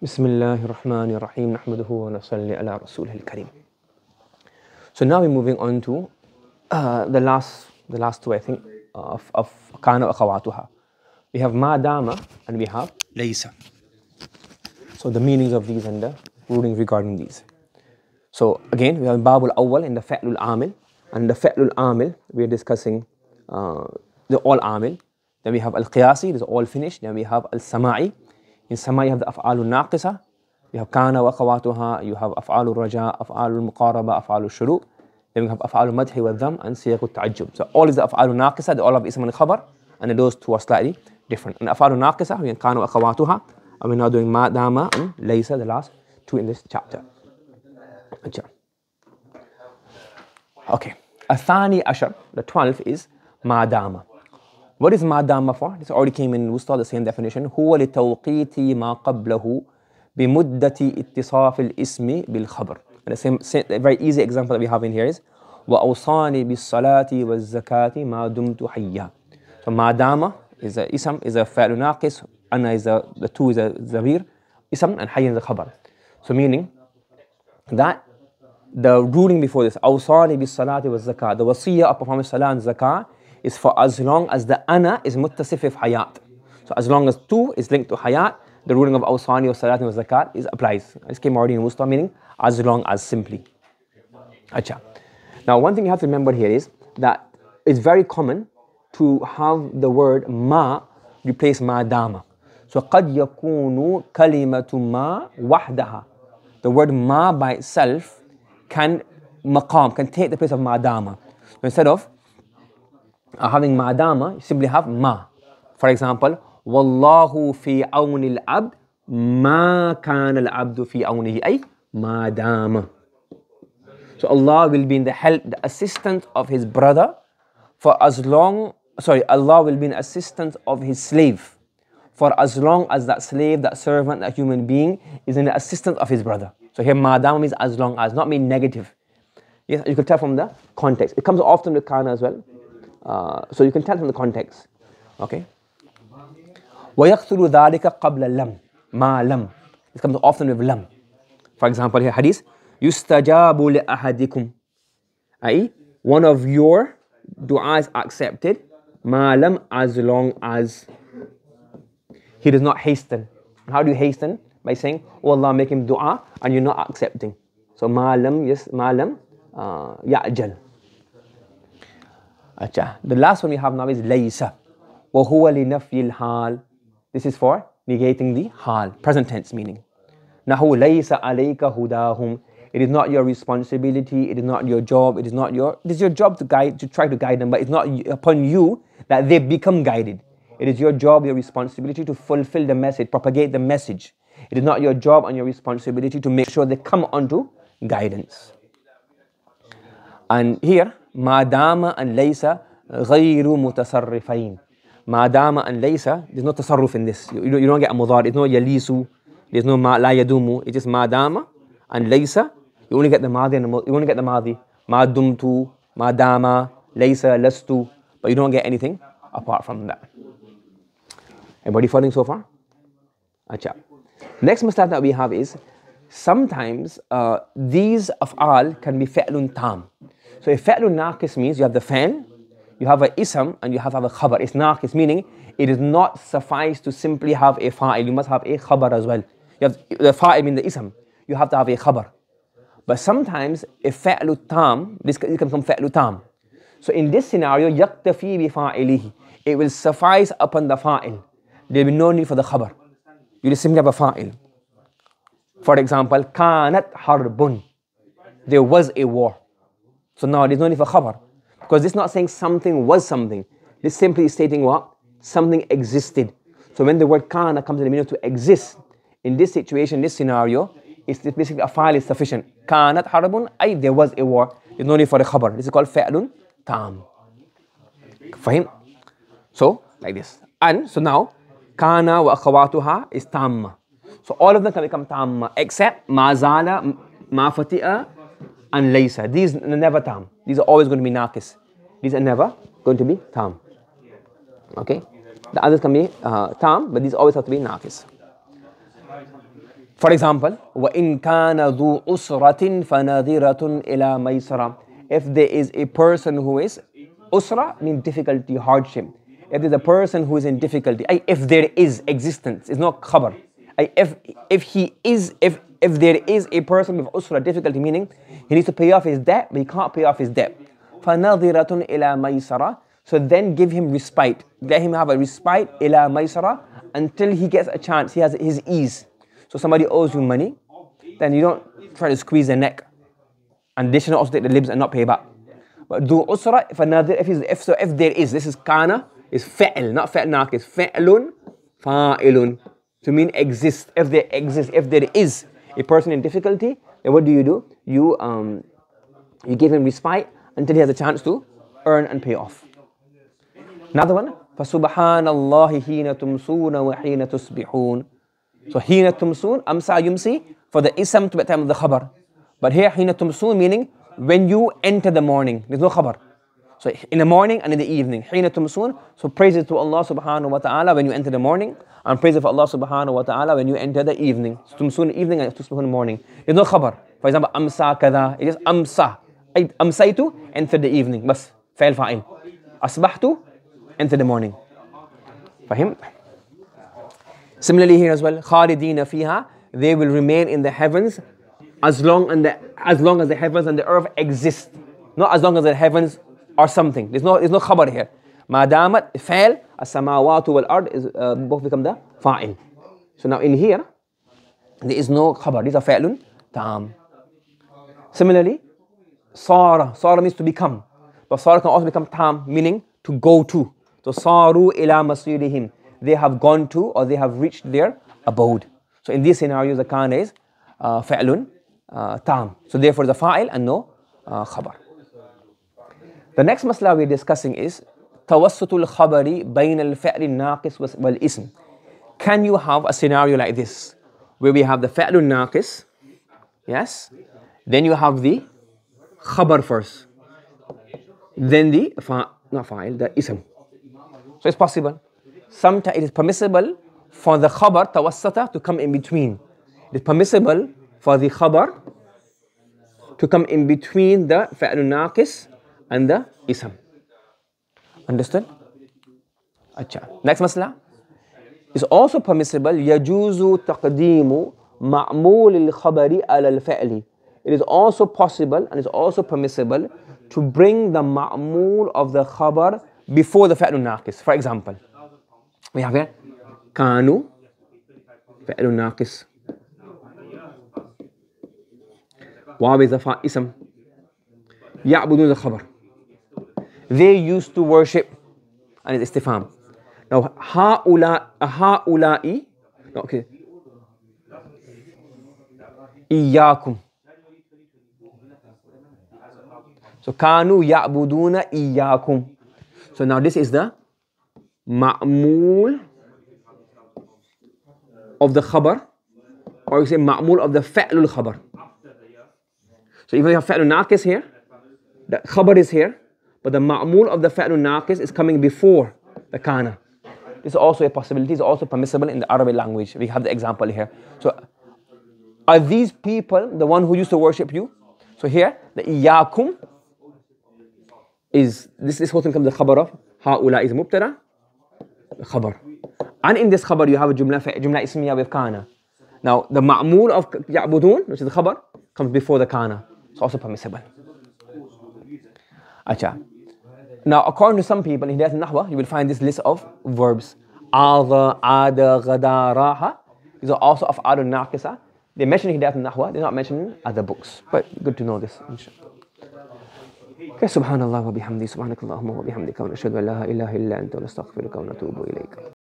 Bismillah ar-Rahman ala So now we're moving on to uh, the last, the last two, I think, of, of kana wa We have ma and we have laysa. So the meanings of these and the rulings regarding these. So again, we have babul awwal in the fatul amil. And the fatul amil, we are discussing uh, the all amil. Then we have al-qiyasi, it is all finished. Then we have al-sama'i, In Sama you have the Af'alu naqisa, you have kana wa akhawatuha, you have Af'alu raja, Af'alu muqaraba, Af'alu shuru. Then you have Af'alu madhi wa dham and siyaqut ta'ajjub. So all is the Af'alu naqisa, all of ism al khabar, and those two are slightly different. And Af'alu naqisa, we have kana wa akhawatuha, and we're now doing ma, dama, and laysa, the last two in this chapter. Okay. Athani Ashar, the 12th is ما دام. What is madama for? This already came in Wusta, the same definition. هو لتوقيت ما قبله بمدة اتصاف الاسم بالخبر. And the same, same the very easy example that we have in here is وأوصاني بالصلاة والزكاة ما دمت حيا. So madama is a ism, is a فعل ناقص, أنا is a, the two is a ضمير, ism and حيا is a خبر. So meaning that the ruling before this, أوصاني بالصلاة والزكاة, the wasiyah of performing salah and zakah is for as long as the ana is mutasif with hayat. So as long as two is linked to hayat, the ruling of awsani or salat and zakat is applies. This came already in wusta meaning as long as simply. Acha. Now one thing you have to remember here is that it's very common to have the word ma replace ma dama. So قد يكون كلمة ما وحدها. The word ma by itself can maqam, can take the place of ma dama. So instead of uh, having madama, you simply have ma. For example, Wallahu fi al abd ma kana al abdu fi awnihi ay madama. So Allah will be in the help, the assistance of his brother for as long, sorry, Allah will be an assistant of his slave for as long as that slave, that servant, that human being is in the assistance of his brother. So here madama means as long as, not mean negative. Yes, you could tell from the context. It comes often with kana as well. Uh, so you can tell from the context. Okay. وَيَقْتُلُ ذَلِكَ قَبْلَ lam مَا لَمْ It comes often with lam. For example, here hadith, يُسْتَجَابُ لِأَحَدِكُمْ i.e. one of your du'as accepted, ma lam as long as he does not hasten. How do you hasten? By saying, oh Allah, make him du'a, and you're not accepting. So ma lam, yes, ma lam, uh, ya'jal. Acha. The last one we have now is laysa. وَهُوَ لِنَفْيِ hal. This is for negating the hal, present tense meaning. نَحُوْ لَيْسَ عَلَيْكَ هُدَاهُمْ It is not your responsibility, it is not your job, it is not your... It is your job to guide, to try to guide them, but it's not upon you that they become guided. It is your job, your responsibility to fulfill the message, propagate the message. It is not your job and your responsibility to make sure they come onto guidance. And here, ما دام أن ليس غير متصرفين ما دام أن ليس there's no تصرف in this you, you don't get a مضارع there's no يليس there's no ما لا يدوم it's just ما دام أن ليس you only get the ماضي and the, you only get the ماضي ما دمت ما دام ليس لست but you don't get anything apart from that everybody following so far Acha. next mistake that we have is sometimes uh, these af'al can be فعل tam So if fa'lun naqis means you have the fan, you have a ism, and you have, have a khabar. It's naqis, meaning it is not suffice to simply have a fa'il. You must have a khabar as well. You have the fa'il means the ism. You have to have a khabar. But sometimes a fa'lu tam, this can come fa'lu tam. So in this scenario, yaktafi bi fa'ilihi. It will suffice upon the fa'il. There will be no need for the khabar. You just simply have a fa'il. For example, kanat harbun. There was a war. So now it is not if a khabar. Because it's not saying something was something. This simply is stating what? Something existed. So when the word kana comes in the meaning to exist, in this situation, this scenario, it's basically a file is sufficient. Kanat harabun, ay, there was a war. It's not need for a khabar. This is called fa'lun tam. Fahim? So, like this. And, so now, kana wa akhawatuha is tamma. So all of them can become tamma, except mazala, ma fati'a, and laysa. These are never tam. These are always going to be nakis. These are never going to be tam. Okay? The others can be uh, tam, but these always have to be nakis. For example, وَإِن كَانَ ذُو أُسْرَةٍ فَنَذِيرَةٌ إِلَى مَيْسَرَةٍ If there is a person who is usra means difficulty, hardship. If there's a person who is in difficulty, if there is existence, it's not khabar. If, if he is, if if there is a person with usra, difficulty, meaning he needs to pay off his debt, but he can't pay off his debt. إِلَى So then give him respite. Let him have a respite, إِلَى Until he gets a chance, he has his ease. So somebody owes you money, then you don't try to squeeze their neck. And they should not also take the limbs and not pay back. But do usra, another if, if, so if there is, this is kana, is فعل, not فعل is فعل فاعل. To mean exist, if there exists, if there is a person in difficulty, then what do you do? You, um, you give him respite until he has a chance to earn and pay off. Another one, فَسُبْحَانَ اللَّهِ حِينَ تُمْسُونَ وَحِينَ تُصْبِحُونَ So حِينَ تُمْسُونَ, أَمْسَى يُمْسِي for the ism to the time of the khabar. But here حِينَ تُمْسُونَ meaning when you enter the morning. There's no khabar. So in the morning and in the evening. حِينَ تُمْسُونَ So praises to Allah subhanahu wa ta'ala when you enter the morning and praise of Allah subhanahu wa ta'ala when you enter the evening. Tumsun evening and tusbihun morning. There's no khabar. For example, amsa kada. It is amsa. Amsaitu, enter the evening. Bas, fail fa'il. Asbahtu, enter the morning. Fahim? Similarly here as well, khalidina fiha. They will remain in the heavens as long, and the, as long as the heavens and the earth exist. Not as long as the heavens are something. There's no, there's no khabar here. ما damat فعل السماوات والأرض is, uh, both become the fa'il. So now in here, there is no khabar. These are fa'lun tam. Similarly, sara. Sara means to become. But sara can also become tam, meaning to go to. So saru ila masirihim. They have gone to or they have reached their abode. So in these scenarios, the kana is uh, tam. Uh, so therefore, the fa'il and no uh, khabar. The next masla we're discussing is توسط الخبر بين الفعل الناقص والاسم can you have a scenario like this where we have the فعل الناقص yes then you have the خبر first then the fa not the ism so it's possible sometimes it is permissible for the khabar tawassata to come in between it is permissible for the khabar to come in between the فعل الناقص and the ism Understood? Acha. Next masala. It is also permissible. يجوز taqdeemu معمول al على al-fa'li. is also possible and it's also permissible to bring the ma'mul of the khabar before the fa'lun naqis. For example, we have here kanu fa'lun naqis. واو اذا اسم يعبدون الخبر they used to worship and it's istifam. Now ha'ula ha'ula'i no, okay. Iyakum. So kanu ya'buduna iyakum. So now this is the ma'mul of the khabar or you say ma'mul of the fa'lul khabar. So even if you have fa'lul nakis here, the khabar is here, but the ma'mul of the fa'lun naqis is coming before the kana. This is also a possibility, It's also permissible in the Arabic language. We have the example here. So are these people the one who used to worship you? So here, the iyakum is this this whole thing comes the khabar of haula is the khabar. And in this khabar you have a jumla jumla ismiya with kana. Now the ma'mul of ya'budun which is the khabar comes before the kana. It's also permissible. Acha. Now, according to some people, in Hidayat al-Nahwa, you will find this list of verbs. Adha, ada, ghada, raha. These are also of Adul Naqisa. They mention Hidayat al-Nahwa, they're not mentioning other books. But good to know this, Insha'Allah. subhanallah wa bihamdi, subhanakallahumma wa bihamdika, wa nashadu an la ilaha illa anta, wa nastaghfiruka wa natubu ilayka.